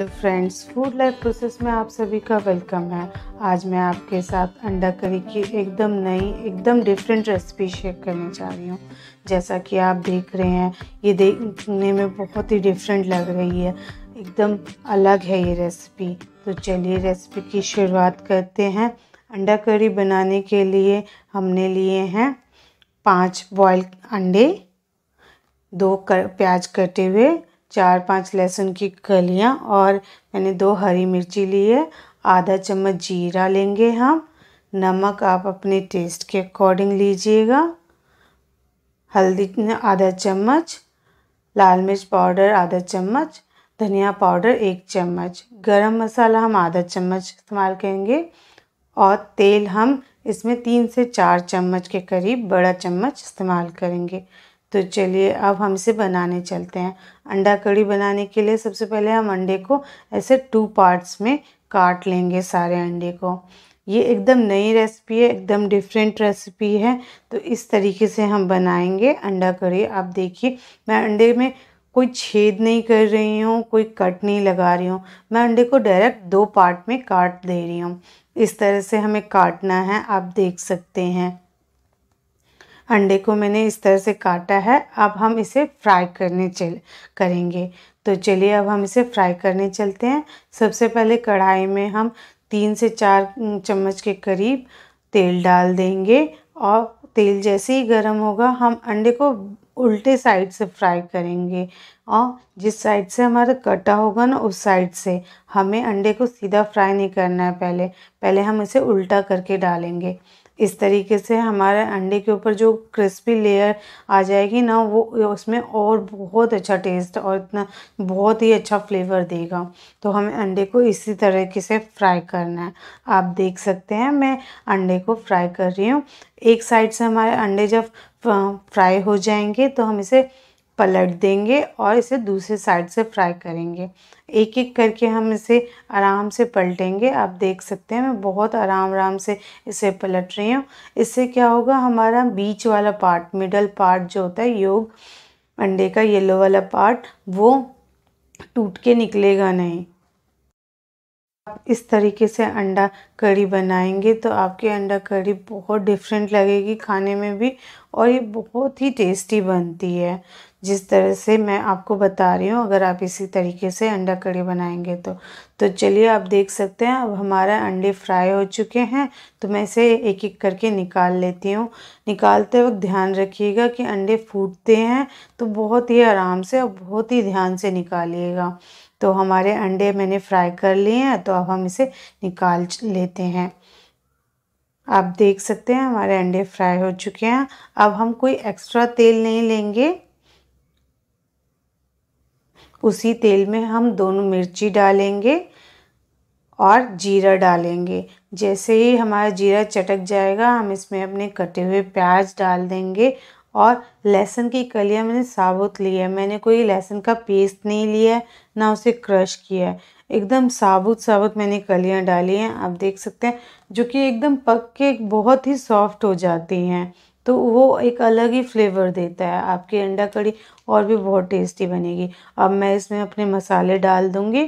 hello friends food life process में आप सभी का वेलकम है आज मैं आपके साथ अंडा करी की एकदम नई एकदम डिफरेंट रेसिपी शेयर करने जा रही हूँ जैसा कि आप देख रहे हैं ये देखने में बहुत ही डिफरेंट लग रही है एकदम अलग है ये रेसिपी तो चलिए रेसिपी की शुरुआत करते हैं अंडा करी बनाने के लिए हमने लिए हैं पाँच बॉयल अंडे दो कर, प्याज कटे हुए चार पांच लहसुन की कलियां और मैंने दो हरी मिर्ची ली है आधा चम्मच जीरा लेंगे हम नमक आप अपने टेस्ट के अकॉर्डिंग लीजिएगा हल्दी आधा चम्मच लाल मिर्च पाउडर आधा चम्मच धनिया पाउडर एक चम्मच गरम मसाला हम आधा चम्मच इस्तेमाल करेंगे और तेल हम इसमें तीन से चार चम्मच के करीब बड़ा चम्मच इस्तेमाल करेंगे तो चलिए अब हम इसे बनाने चलते हैं अंडा कड़ी बनाने के लिए सबसे पहले हम अंडे को ऐसे टू पार्ट्स में काट लेंगे सारे अंडे को ये एकदम नई रेसिपी है एकदम डिफरेंट रेसिपी है तो इस तरीके से हम बनाएंगे अंडा कड़ी आप देखिए मैं अंडे में कोई छेद नहीं कर रही हूँ कोई कट नहीं लगा रही हूँ मैं अंडे को डायरेक्ट दो पार्ट में काट दे रही हूँ इस तरह से हमें काटना है आप देख सकते हैं अंडे को मैंने इस तरह से काटा है अब हम इसे फ्राई करने चल करेंगे तो चलिए अब हम इसे फ्राई करने चलते हैं सबसे पहले कढ़ाई में हम तीन से चार चम्मच के करीब तेल डाल देंगे और तेल जैसे ही गर्म होगा हम अंडे को उल्टे साइड से फ्राई करेंगे और जिस साइड से हमारा कटा होगा ना उस साइड से हमें अंडे को सीधा फ्राई नहीं करना है पहले पहले हम इसे उल्टा करके डालेंगे इस तरीके से हमारे अंडे के ऊपर जो क्रिस्पी लेयर आ जाएगी ना वो उसमें और बहुत अच्छा टेस्ट और इतना बहुत ही अच्छा फ्लेवर देगा तो हमें अंडे को इसी तरीके से फ्राई करना है आप देख सकते हैं मैं अंडे को फ्राई कर रही हूँ एक साइड से हमारे अंडे जब फ्राई हो जाएंगे तो हम इसे पलट देंगे और इसे दूसरे साइड से फ्राई करेंगे एक एक करके हम इसे आराम से पलटेंगे आप देख सकते हैं मैं बहुत आराम आराम से इसे पलट रही हूँ इससे क्या होगा हमारा बीच वाला पार्ट मिडल पार्ट जो होता है योग अंडे का येलो वाला पार्ट वो टूट के निकलेगा नहीं आप इस तरीके से अंडा कड़ी बनाएंगे तो आपकी अंडा कड़ी बहुत डिफरेंट लगेगी खाने में भी और ये बहुत ही टेस्टी बनती है जिस तरह से मैं आपको बता रही हूँ अगर आप इसी तरीके से अंडा कड़ी बनाएंगे तो तो चलिए आप देख सकते हैं अब हमारा अंडे फ्राई हो चुके हैं तो मैं इसे एक एक करके निकाल लेती हूँ निकालते वक्त ध्यान रखिएगा कि अंडे फूटते हैं तो बहुत ही आराम से और बहुत ही ध्यान से निकालिएगा तो हमारे अंडे मैंने फ्राई कर लिए हैं तो अब हम इसे निकाल लेते हैं आप देख सकते हैं हमारे अंडे फ्राई हो चुके हैं अब हम कोई एक्स्ट्रा तेल नहीं लेंगे उसी तेल में हम दोनों मिर्ची डालेंगे और जीरा डालेंगे जैसे ही हमारा जीरा चटक जाएगा हम इसमें अपने कटे हुए प्याज डाल देंगे और लहसुन की कलियाँ मैंने साबुत ली है मैंने कोई लहसुन का पेस्ट नहीं लिया है ना उसे क्रश किया है एकदम साबुत साबुत मैंने कलियाँ डाली हैं आप देख सकते हैं जो कि एकदम पक के बहुत ही सॉफ्ट हो जाती हैं तो वो एक अलग ही फ्लेवर देता है आपकी अंडा कड़ी और भी बहुत टेस्टी बनेगी अब मैं इसमें अपने मसाले डाल दूँगी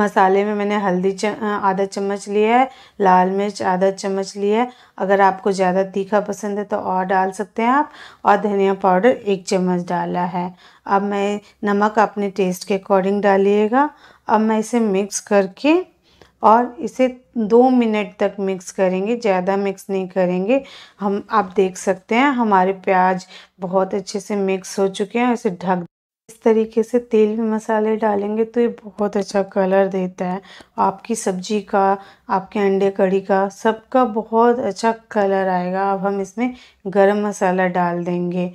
मसाले में मैंने हल्दी च आधा चम्मच लिया है लाल मिर्च आधा चम्मच लिया है अगर आपको ज़्यादा तीखा पसंद है तो और डाल सकते हैं आप और धनिया पाउडर एक चम्मच डाला है अब मैं नमक अपने टेस्ट के अकॉर्डिंग डालिएगा अब मैं इसे मिक्स करके और इसे दो मिनट तक मिक्स करेंगे ज़्यादा मिक्स नहीं करेंगे हम आप देख सकते हैं हमारे प्याज बहुत अच्छे से मिक्स हो चुके हैं इसे ढक इस तरीके से तेल में मसाले डालेंगे तो ये बहुत अच्छा कलर देता है आपकी सब्जी का आपके अंडे कड़ी का सबका बहुत अच्छा कलर आएगा अब हम इसमें गरम मसाला डाल देंगे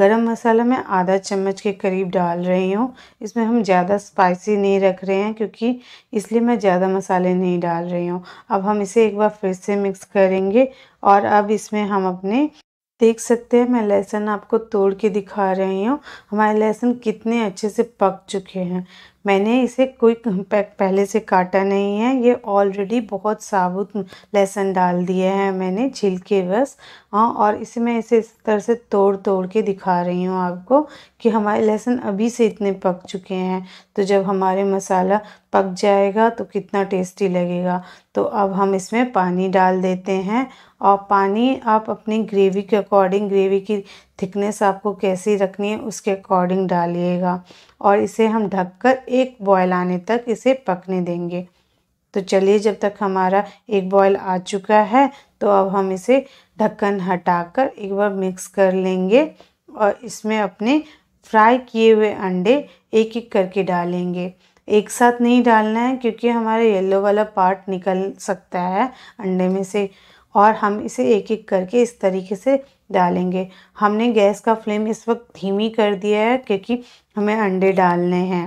गरम मसाला मैं आधा चम्मच के करीब डाल रही हूँ इसमें हम ज़्यादा स्पाइसी नहीं रख रहे हैं क्योंकि इसलिए मैं ज़्यादा मसाले नहीं डाल रही हूँ अब हम इसे एक बार फिर से मिक्स करेंगे और अब इसमें हम अपने देख सकते हैं मैं लहसुन आपको तोड़ के दिखा रही हूँ हमारे लहसुन कितने अच्छे से पक चुके हैं मैंने इसे कोई पहले से काटा नहीं है ये ऑलरेडी बहुत साबुत लहसुन डाल दिए हैं मैंने छिलके बस हाँ और इसे मैं इसे इस तरह से तोड़ तोड़ के दिखा रही हूँ आपको कि हमारे लहसुन अभी से इतने पक चुके हैं तो जब हमारे मसाला पक जाएगा तो कितना टेस्टी लगेगा तो अब हम इसमें पानी डाल देते हैं और पानी आप अपनी ग्रेवी के अकॉर्डिंग ग्रेवी की थिकनेस आपको कैसी रखनी है उसके अकॉर्डिंग डालिएगा और इसे हम ढककर एक बॉयल आने तक इसे पकने देंगे तो चलिए जब तक हमारा एक बॉयल आ चुका है तो अब हम इसे ढक्कन हटाकर एक बार मिक्स कर लेंगे और इसमें अपने फ्राई किए हुए अंडे एक एक करके डालेंगे एक साथ नहीं डालना है क्योंकि हमारा येलो वाला पार्ट निकल सकता है अंडे में से और हम इसे एक एक करके इस तरीके से डालेंगे हमने गैस का फ्लेम इस वक्त धीमी कर दिया है क्योंकि हमें अंडे डालने हैं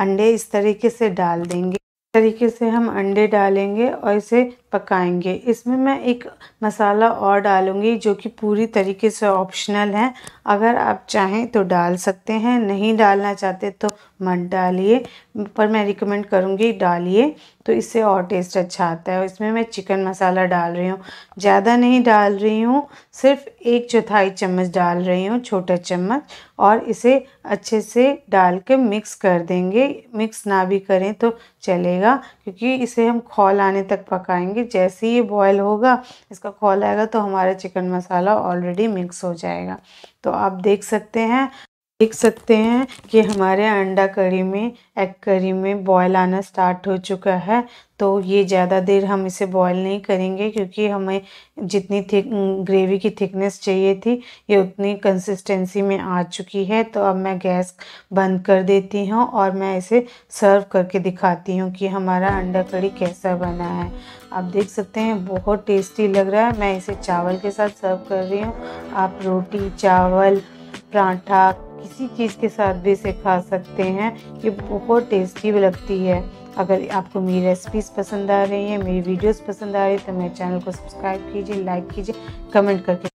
अंडे इस तरीके से डाल देंगे तरीके से हम अंडे डालेंगे और इसे पकाएंगे इसमें मैं एक मसाला और डालूँगी जो कि पूरी तरीके से ऑप्शनल है अगर आप चाहें तो डाल सकते हैं नहीं डालना चाहते तो मत डालिए पर मैं रिकमेंड करूँगी डालिए तो इससे और टेस्ट अच्छा आता है इसमें मैं चिकन मसाला डाल रही हूँ ज़्यादा नहीं डाल रही हूँ सिर्फ एक चौथाई चम्मच डाल रही हूँ छोटा चम्मच और इसे अच्छे से डाल के मिक्स कर देंगे मिक्स ना भी करें तो चलेगा बनेगा क्योंकि इसे हम खोल आने तक पकाएंगे जैसे ही ये बॉयल होगा इसका खोल आएगा तो हमारा चिकन मसाला ऑलरेडी मिक्स हो जाएगा तो आप देख सकते हैं देख सकते हैं कि हमारे अंडा करी में एग करी में बॉयल आना स्टार्ट हो चुका है तो ये ज़्यादा देर हम इसे बॉयल नहीं करेंगे क्योंकि हमें जितनी थिक ग्रेवी की थिकनेस चाहिए थी ये उतनी कंसिस्टेंसी में आ चुकी है तो अब मैं गैस बंद कर देती हूँ और मैं इसे सर्व करके दिखाती हूँ कि हमारा अंडा कड़ी कैसा बना है आप देख सकते हैं बहुत टेस्टी लग रहा है मैं इसे चावल के साथ सर्व कर रही हूँ आप रोटी चावल पराठा किसी चीज़ के साथ भी इसे खा सकते हैं ये बहुत टेस्टी भी लगती है अगर आपको मेरी रेसिपीज़ पसंद आ रही हैं मेरी वीडियोस पसंद आ रही है तो मेरे चैनल को सब्सक्राइब कीजिए लाइक कीजिए कमेंट करके